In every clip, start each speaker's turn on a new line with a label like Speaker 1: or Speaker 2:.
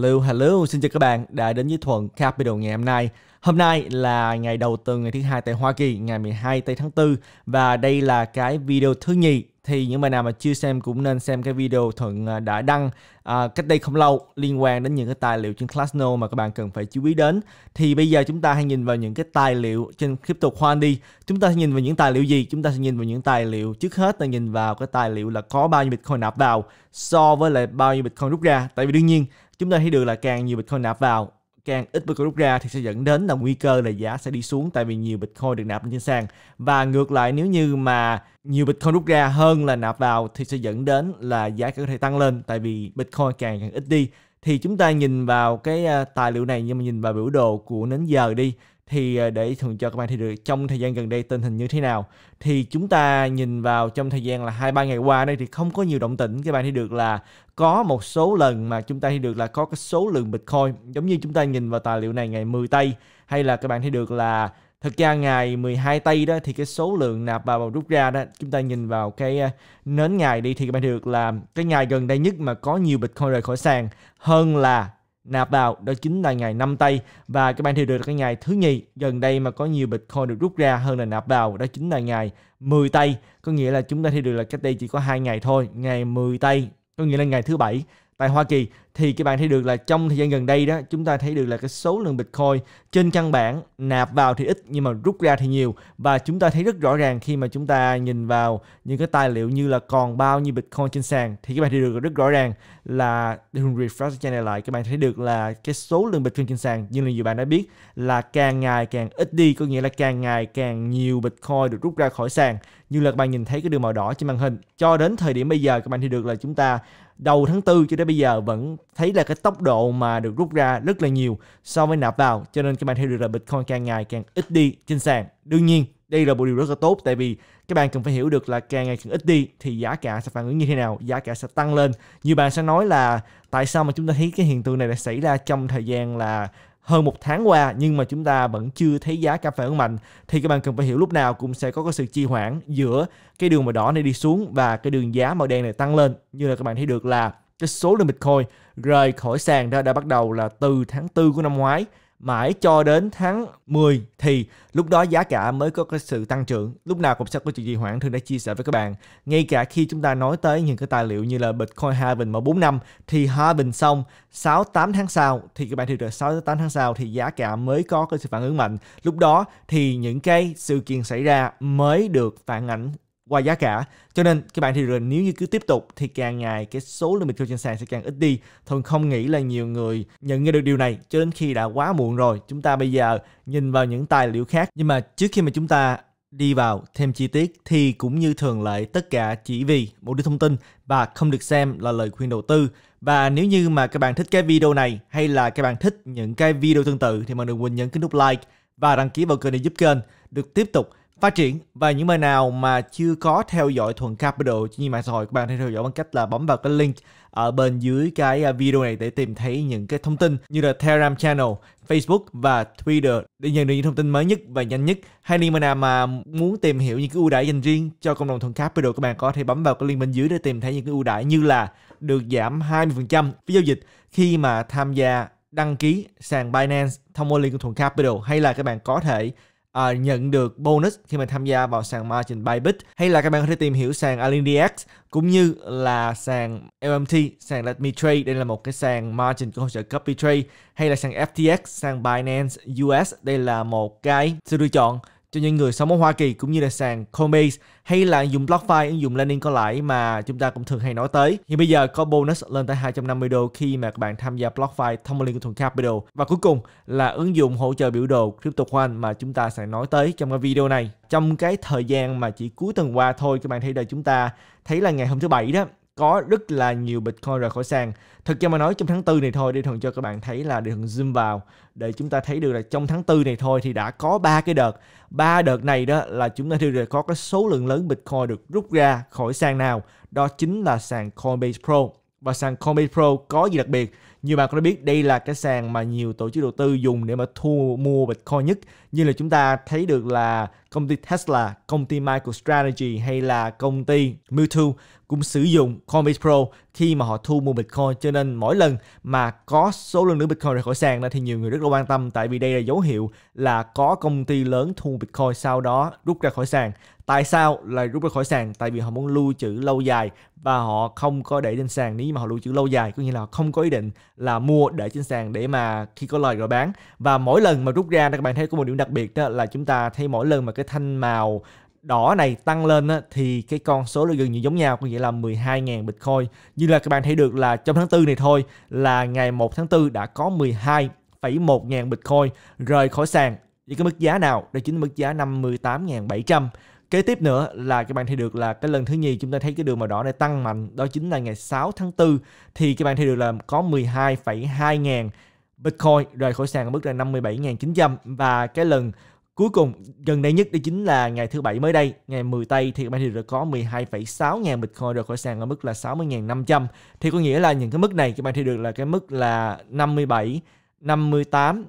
Speaker 1: Hello, hello, xin chào các bạn đã đến với Thuận Capital ngày hôm nay. Hôm nay là ngày đầu tuần ngày thứ hai tại Hoa Kỳ, ngày 12 tây tháng 4 và đây là cái video thứ nhì thì những bạn nào mà chưa xem cũng nên xem cái video Thuận à, đã đăng à, cách đây không lâu liên quan đến những cái tài liệu trên Classno mà các bạn cần phải chú ý đến. Thì bây giờ chúng ta hãy nhìn vào những cái tài liệu trên Crypto Khoan đi. Chúng ta sẽ nhìn vào những tài liệu gì? Chúng ta sẽ nhìn vào những tài liệu trước hết là nhìn vào cái tài liệu là có bao nhiêu Bitcoin nạp vào so với lại bao nhiêu Bitcoin rút ra. Tại vì đương nhiên chúng ta thấy được là càng nhiều Bitcoin nạp vào càng ít Bitcoin rút ra thì sẽ dẫn đến là nguy cơ là giá sẽ đi xuống tại vì nhiều Bitcoin được nạp lên trên sàn và ngược lại nếu như mà nhiều Bitcoin rút ra hơn là nạp vào thì sẽ dẫn đến là giá có thể tăng lên tại vì Bitcoin càng càng ít đi thì chúng ta nhìn vào cái à, tài liệu này nhưng mà nhìn vào biểu đồ của nến giờ đi thì ờ, để thường cho các bạn thì được trong thời gian gần đây tình hình như thế nào thì chúng ta nhìn vào trong thời gian là hai ba ngày qua đây thì không có nhiều động tĩnh các bạn thì được là có một số lần mà chúng ta thì được là có cái số lượng bitcoin giống như chúng ta nhìn vào tài liệu này ngày 10 tây hay là các bạn thì được là thực ra ngày 12 tây đó thì cái số lượng nạp vào và rút ra đó chúng ta nhìn vào cái ờ, nến ngày đi thì các bạn được là cái ngày gần đây nhất mà có nhiều bitcoin rời khỏi sàn hơn là nạp vào đó chính là ngày năm tây và các bạn thì được cái ngày thứ nhì gần đây mà có nhiều bitcoin được rút ra hơn là nạp vào đó chính là ngày 10 tây có nghĩa là chúng ta thì được là cách đây chỉ có hai ngày thôi ngày 10 tây có nghĩa là ngày thứ bảy tại Hoa Kỳ thì các bạn thấy được là trong thời gian gần đây đó chúng ta thấy được là cái số lượng Bitcoin trên căn bản nạp vào thì ít nhưng mà rút ra thì nhiều và chúng ta thấy rất rõ ràng khi mà chúng ta nhìn vào những cái tài liệu như là còn bao nhiêu Bitcoin trên sàn thì các bạn thấy được rất rõ ràng là để refresh channel lại các bạn thấy được là cái số lượng Bitcoin trên sàn như là nhiều bạn đã biết là càng ngày càng ít đi có nghĩa là càng ngày càng nhiều Bitcoin được rút ra khỏi sàn như là các bạn nhìn thấy cái đường màu đỏ trên màn hình cho đến thời điểm bây giờ các bạn thấy được là chúng ta đầu tháng 4 cho đến bây giờ vẫn thấy là cái tốc độ mà được rút ra rất là nhiều so với nạp vào cho nên các bạn thấy được là Bitcoin càng ngày càng ít đi trên sàn. Đương nhiên đây là một điều rất là tốt tại vì các bạn cần phải hiểu được là càng ngày càng ít đi thì giá cả sẽ phản ứng như thế nào, giá cả sẽ tăng lên. Nhiều bạn sẽ nói là tại sao mà chúng ta thấy cái hiện tượng này đã xảy ra trong thời gian là hơn một tháng qua nhưng mà chúng ta vẫn chưa thấy giá cà phê ấn mạnh thì các bạn cần phải hiểu lúc nào cũng sẽ có cái sự chi hoãn giữa cái đường màu đỏ này đi xuống và cái đường giá màu đen này tăng lên như là các bạn thấy được là cái số lượng Bitcoin rời khỏi sàn đó đã bắt đầu là từ tháng 4 của năm ngoái mãi cho đến tháng 10 thì lúc đó giá cả mới có cái sự tăng trưởng. Lúc nào cũng sẽ có chuyện gì hoãn, thường đã chia sẻ với các bạn. Ngay cả khi chúng ta nói tới những cái tài liệu như là Bitcoin halving mà 4 năm thì halving xong 6 8 tháng sau thì các bạn thường được 6 8 tháng sau thì giá cả mới có cái sự phản ứng mạnh. Lúc đó thì những cái sự kiện xảy ra mới được phản ảnh qua giá cả cho nên các bạn thì rồi nếu như cứ tiếp tục thì càng ngày cái số lượng limit kill trên sàn sẽ càng ít đi thường không nghĩ là nhiều người nhận nghe được điều này cho đến khi đã quá muộn rồi chúng ta bây giờ nhìn vào những tài liệu khác nhưng mà trước khi mà chúng ta đi vào thêm chi tiết thì cũng như thường lệ tất cả chỉ vì một đứa thông tin và không được xem là lời khuyên đầu tư và nếu như mà các bạn thích cái video này hay là các bạn thích những cái video tương tự thì mọi người đừng quên nhấn cái nút like và đăng ký vào kênh để giúp kênh được tiếp tục phát triển và những bạn nào mà chưa có theo dõi thuần capital nhưng xã hội các bạn hãy theo dõi bằng cách là bấm vào cái link ở bên dưới cái à, video này để tìm thấy những cái thông tin như là Telegram channel, Facebook và Twitter để nhận được những thông tin mới nhất và nhanh nhất. Hay những bạn nào mà muốn tìm hiểu những cái ưu đãi dành riêng cho cộng đồng thuần capital các bạn có thể bấm vào cái link bên dưới để tìm thấy những cái ưu đãi như là được giảm 20% phí giao dịch khi mà tham gia đăng ký sàn Binance thông qua link của thuần capital hay là các bạn có thể À, nhận được bonus khi mà tham gia vào sàn margin Bybit hay là các bạn có thể tìm hiểu sàn AlinDX cũng như là sàn LMT, sàn Let Me Trade đây là một cái sàn margin của hỗ trợ copy trade hay là sàn FTX, sàn Binance US đây là một cái sự lựa chọn cho những người sống ở Hoa Kỳ cũng như là sàn Coinbase hay là ứng dụng BlockFi, ứng dụng lending có lãi mà chúng ta cũng thường hay nói tới. thì bây giờ có bonus lên tới 250 đô khi mà các bạn tham gia BlockFi thông qua liên Thuận Capital. Và cuối cùng là ứng dụng hỗ trợ biểu đồ CryptoQuant mà chúng ta sẽ nói tới trong cái video này. Trong cái thời gian mà chỉ cuối tuần qua thôi các bạn thấy là chúng ta thấy là ngày hôm thứ bảy đó có rất là nhiều Bitcoin rời khỏi sàn. Thực ra mà nói trong tháng 4 này thôi để thần cho các bạn thấy là để thần zoom vào để chúng ta thấy được là trong tháng 4 này thôi thì đã có ba cái đợt. ba đợt này đó là chúng ta thường có cái số lượng lớn Bitcoin được rút ra khỏi sàn nào. Đó chính là sàn Coinbase Pro. Và sàn Coinbase Pro có gì đặc biệt? Như bạn có biết đây là cái sàn mà nhiều tổ chức đầu tư dùng để mà thu mua Bitcoin nhất như là chúng ta thấy được là công ty Tesla, công ty MicroStrategy hay là công ty Mutu cũng sử dụng Coinbase Pro khi mà họ thu mua Bitcoin cho nên mỗi lần mà có số lượng lượng Bitcoin ra khỏi sàn đó thì nhiều người rất là quan tâm tại vì đây là dấu hiệu là có công ty lớn thu Bitcoin sau đó rút ra khỏi sàn. Tại sao lại rút ra khỏi sàn? Tại vì họ muốn lưu trữ lâu dài và họ không có để trên sàn nếu mà họ lưu trữ lâu dài có nghĩa là họ không có ý định là mua để trên sàn để mà khi có lời rồi bán và mỗi lần mà rút ra các bạn thấy có một điểm đặc biệt đó là chúng ta thấy mỗi lần mà cái thanh màu đỏ này tăng lên á, thì cái con số là gần như giống nhau có nghĩa là 12.000 Bitcoin như là các bạn thấy được là trong tháng 4 này thôi là ngày 1 tháng 4 đã có 12,1 ngàn Bitcoin rời khỏi sàn với cái mức giá nào? Đó chính là mức giá 58.700 kế tiếp nữa là các bạn thấy được là cái lần thứ nhì chúng ta thấy cái đường màu đỏ này tăng mạnh đó chính là ngày 6 tháng 4 thì các bạn thấy được là có 12,2 ngàn Bitcoin rời khỏi sàn ở mức là 57.900 và cái lần cuối cùng gần đây nhất đó chính là ngày thứ bảy mới đây ngày 10 tây thì các bạn thấy được có 12,6 ngàn Bitcoin rời khỏi sàn ở mức là 60.500 thì có nghĩa là những cái mức này các bạn thấy được là cái mức là 57 58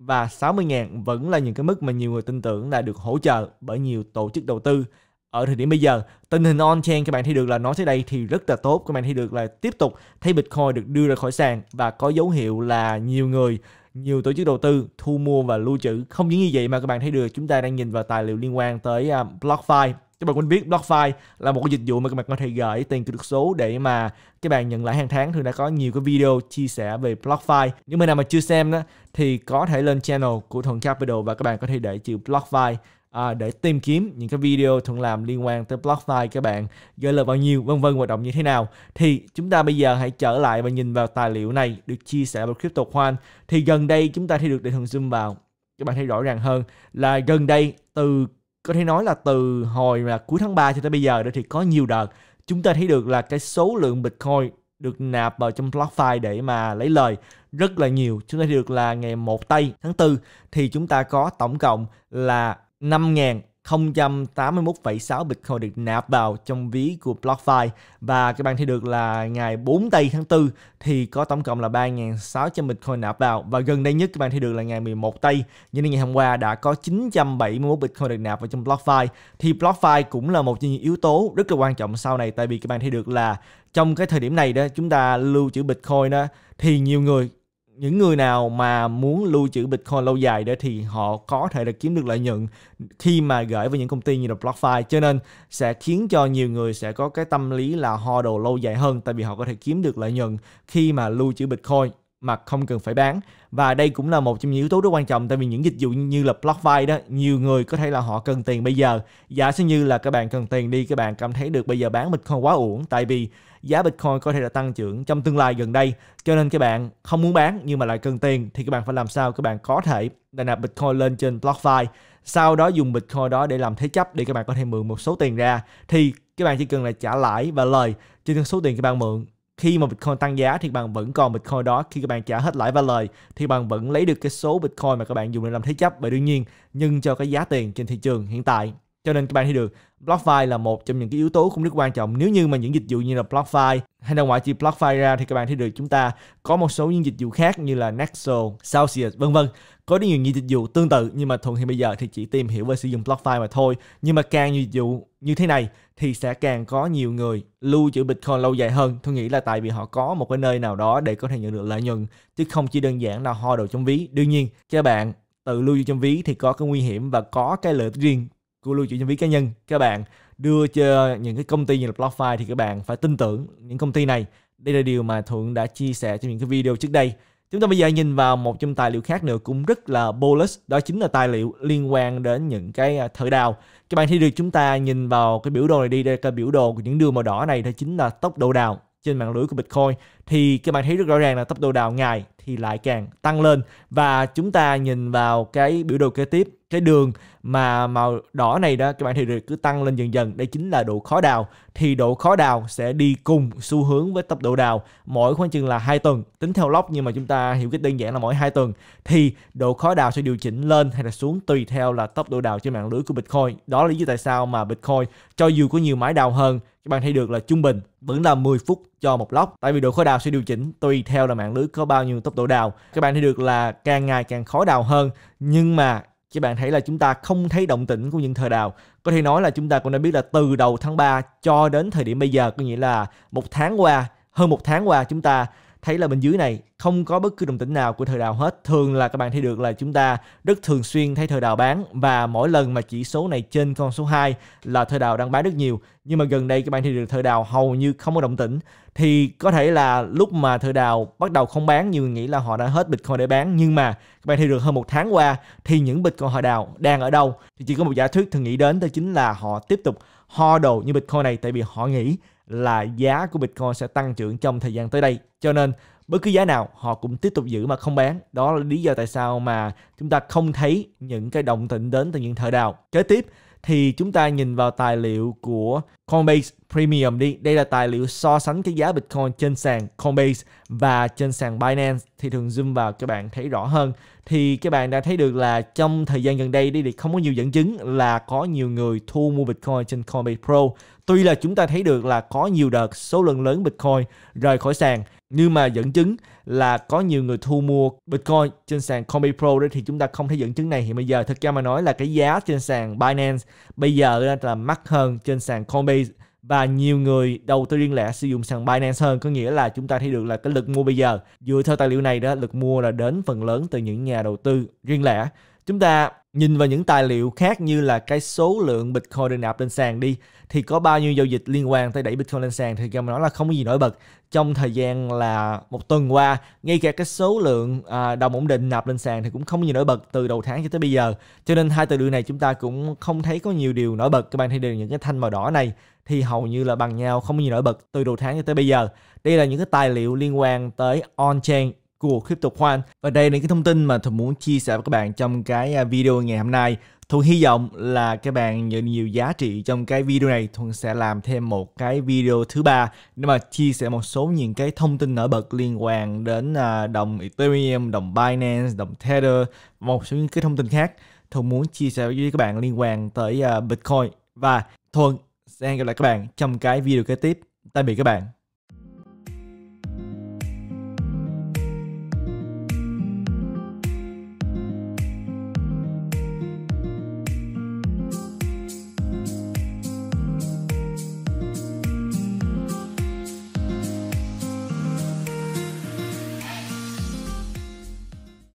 Speaker 1: và 60.000 vẫn là những cái mức mà nhiều người tin tưởng là được hỗ trợ bởi nhiều tổ chức đầu tư. Ở thời điểm bây giờ, tình hình on-chain các bạn thấy được là nó tới đây thì rất là tốt. Các bạn thấy được là tiếp tục thấy Bitcoin được đưa ra khỏi sàn và có dấu hiệu là nhiều người nhiều tổ chức đầu tư thu mua và lưu trữ. Không những như vậy mà các bạn thấy được chúng ta đang nhìn vào tài liệu liên quan tới à, BlockFi các bạn quên biết BlockFi là một cái dịch vụ mà các bạn có thể gửi tiền kỹ thuật số để mà các bạn nhận lãi hàng tháng thì đã có nhiều cái video chia sẻ về BlockFi Nếu mà nào mà chưa xem đó thì có thể lên channel của Thuận Capital và các bạn có thể để chữ BlockFi à, để tìm kiếm những cái video thuận làm liên quan tới BlockFi các bạn gửi lời bao nhiêu vân vân hoạt động như thế nào thì chúng ta bây giờ hãy trở lại và nhìn vào tài liệu này được chia sẻ bởi Crypto Hoan thì gần đây chúng ta thấy được để thường zoom vào các bạn thấy rõ ràng hơn là gần đây từ có thể nói là từ hồi là cuối tháng 3 cho tới bây giờ đó thì có nhiều đợt chúng ta thấy được là cái số lượng Bitcoin được nạp vào trong BlockFi để mà lấy lời rất là nhiều. Chúng ta thấy được là ngày 1 tây tháng 4 thì chúng ta có tổng cộng là 5.000 081,6 Bitcoin được nạp vào trong ví của BlockFi và các bạn thấy được là ngày 4 tây tháng 4 thì có tổng cộng là 3.600 Bitcoin nạp vào và gần đây nhất các bạn thấy được là ngày 11 tây như ngày hôm qua đã có 971 Bitcoin được nạp vào trong BlockFi thì BlockFi cũng là một trong những yếu tố rất là quan trọng sau này tại vì các bạn thấy được là trong cái thời điểm này đó chúng ta lưu trữ Bitcoin đó thì nhiều người những người nào mà muốn lưu trữ Bitcoin lâu dài để thì họ có thể là kiếm được lợi nhuận khi mà gửi với những công ty như là BlockFi cho nên sẽ khiến cho nhiều người sẽ có cái tâm lý là ho đồ lâu dài hơn tại vì họ có thể kiếm được lợi nhuận khi mà lưu trữ Bitcoin mà không cần phải bán và đây cũng là một trong những yếu tố rất quan trọng tại vì những dịch vụ như là BlockFi đó nhiều người có thể là họ cần tiền bây giờ giả sử như là các bạn cần tiền đi các bạn cảm thấy được bây giờ bán Bitcoin quá uổng tại vì giá Bitcoin có thể là tăng trưởng trong tương lai gần đây cho nên các bạn không muốn bán nhưng mà lại cần tiền thì các bạn phải làm sao các bạn có thể đặt nạp Bitcoin lên trên BlockFi sau đó dùng Bitcoin đó để làm thế chấp để các bạn có thể mượn một số tiền ra thì các bạn chỉ cần là trả lãi và lời trên số tiền các bạn mượn khi mà Bitcoin tăng giá thì bạn vẫn còn Bitcoin đó khi các bạn trả hết lãi và lời thì bạn vẫn lấy được cái số Bitcoin mà các bạn dùng để làm thế chấp bởi đương nhiên nhưng cho cái giá tiền trên thị trường hiện tại cho nên các bạn thấy được BlockFi là một trong những cái yếu tố không rất quan trọng nếu như mà những dịch vụ như là BlockFi hay là ngoại trừ BlockFi ra thì các bạn thấy được chúng ta có một số những dịch vụ khác như là Nexo, Celsius vân vân có rất nhiều những dịch vụ tương tự nhưng mà thường thì bây giờ thì chỉ tìm hiểu và sử dụng BlockFi mà thôi nhưng mà càng nhiều dịch vụ như thế này thì sẽ càng có nhiều người lưu trữ Bitcoin lâu dài hơn tôi nghĩ là tại vì họ có một cái nơi nào đó để có thể nhận được lợi nhuận chứ không chỉ đơn giản là ho đồ trong ví đương nhiên các bạn tự lưu trong ví thì có cái nguy hiểm và có cái lợi riêng của lưu trữ nhân ví cá nhân các bạn đưa cho những cái công ty như là BlockFi thì các bạn phải tin tưởng những công ty này đây là điều mà thuận đã chia sẻ trong những cái video trước đây chúng ta bây giờ nhìn vào một trong tài liệu khác nữa cũng rất là bullish đó chính là tài liệu liên quan đến những cái à, thợ đào các bạn thấy được chúng ta nhìn vào cái biểu đồ này đi đây là cái biểu đồ của những đường màu đỏ này đó chính là tốc độ đào trên mạng lưới của Bitcoin thì các bạn thấy rất rõ ràng là tốc độ đào ngày thì lại càng tăng lên và chúng ta nhìn vào cái biểu đồ kế tiếp cái đường mà màu đỏ này đó các bạn thì cứ tăng lên dần dần đây chính là độ khó đào thì độ khó đào sẽ đi cùng xu hướng với tốc độ đào mỗi khoảng chừng là hai tuần tính theo lóc nhưng mà chúng ta hiểu cái đơn giản là mỗi hai tuần thì độ khó đào sẽ điều chỉnh lên hay là xuống tùy theo là tốc độ đào trên mạng lưới của Bitcoin đó là lý do tại sao mà Bitcoin cho dù có nhiều máy đào hơn các bạn thấy được là trung bình vẫn là 10 phút cho một lóc tại vì độ khói đào sẽ điều chỉnh tùy theo là mạng lưới có bao nhiêu tốc độ đào các bạn thấy được là càng ngày càng khó đào hơn nhưng mà các bạn thấy là chúng ta không thấy động tĩnh của những thờ đào có thể nói là chúng ta cũng đã biết là từ đầu tháng 3 cho đến thời điểm bây giờ có nghĩa là một tháng qua hơn một tháng qua chúng ta thấy là bên dưới này không có bất cứ đồng tĩnh nào của thời đào hết thường là các bạn thấy được là chúng ta rất thường xuyên thấy thời đào bán và mỗi lần mà chỉ số này trên con số 2 là thời đào đang bán rất nhiều nhưng mà gần đây các bạn thấy được thời đào hầu như không có động tĩnh thì có thể là lúc mà thời đào bắt đầu không bán nhiều người nghĩ là họ đã hết bitcoin để bán nhưng mà các bạn thấy được hơn một tháng qua thì những bitcoin họ đào đang ở đâu thì chỉ có một giả thuyết thường nghĩ đến đó chính là họ tiếp tục ho đồ như bitcoin này tại vì họ nghĩ là giá của Bitcoin sẽ tăng trưởng trong thời gian tới đây. Cho nên bất cứ giá nào họ cũng tiếp tục giữ mà không bán đó là lý do tại sao mà chúng ta không thấy những cái đồng tịnh đến từ những thợ đào kế tiếp thì chúng ta nhìn vào tài liệu của Coinbase Premium đi. Đây là tài liệu so sánh cái giá Bitcoin trên sàn Coinbase và trên sàn Binance thì thường zoom vào các bạn thấy rõ hơn. Thì các bạn đã thấy được là trong thời gian gần đây đi thì không có nhiều dẫn chứng là có nhiều người thu mua Bitcoin trên Coinbase Pro. Tuy là chúng ta thấy được là có nhiều đợt số lượng lớn Bitcoin rời khỏi sàn nhưng mà dẫn chứng là có nhiều người thu mua Bitcoin trên sàn Combi Pro đấy thì chúng ta không thấy dẫn chứng này hiện bây giờ thực ra mà nói là cái giá trên sàn Binance bây giờ là mắc hơn trên sàn Combi và nhiều người đầu tư riêng lẻ sử dụng sàn Binance hơn có nghĩa là chúng ta thấy được là cái lực mua bây giờ dựa theo tài liệu này đó lực mua là đến phần lớn từ những nhà đầu tư riêng lẻ chúng ta Nhìn vào những tài liệu khác như là cái số lượng Bitcoin được nạp lên sàn đi thì có bao nhiêu giao dịch liên quan tới đẩy Bitcoin lên sàn thì Gam nói là không có gì nổi bật. Trong thời gian là một tuần qua, ngay cả cái số lượng à, đồng ổn định nạp lên sàn thì cũng không có gì nổi bật từ đầu tháng cho tới bây giờ. Cho nên hai từ đường này chúng ta cũng không thấy có nhiều điều nổi bật. Các bạn thấy được những cái thanh màu đỏ này thì hầu như là bằng nhau không có gì nổi bật từ đầu tháng cho tới bây giờ. Đây là những cái tài liệu liên quan tới on-chain của CryptoQuant. Và đây là những cái thông tin mà Thuận muốn chia sẻ với các bạn trong cái à, video ngày hôm nay. Thuận hy vọng là các bạn nhận nhiều giá trị trong cái video này. Thuận sẽ làm thêm một cái video thứ ba để mà chia sẻ một số những cái thông tin nổi bật liên quan đến à, đồng Ethereum, đồng Binance, đồng Tether, một số những cái thông tin khác. Thuận muốn chia sẻ với các bạn liên quan tới à, Bitcoin. Và Thuận sẽ hẹn gặp lại các bạn trong cái video kế tiếp. Tạm biệt các bạn.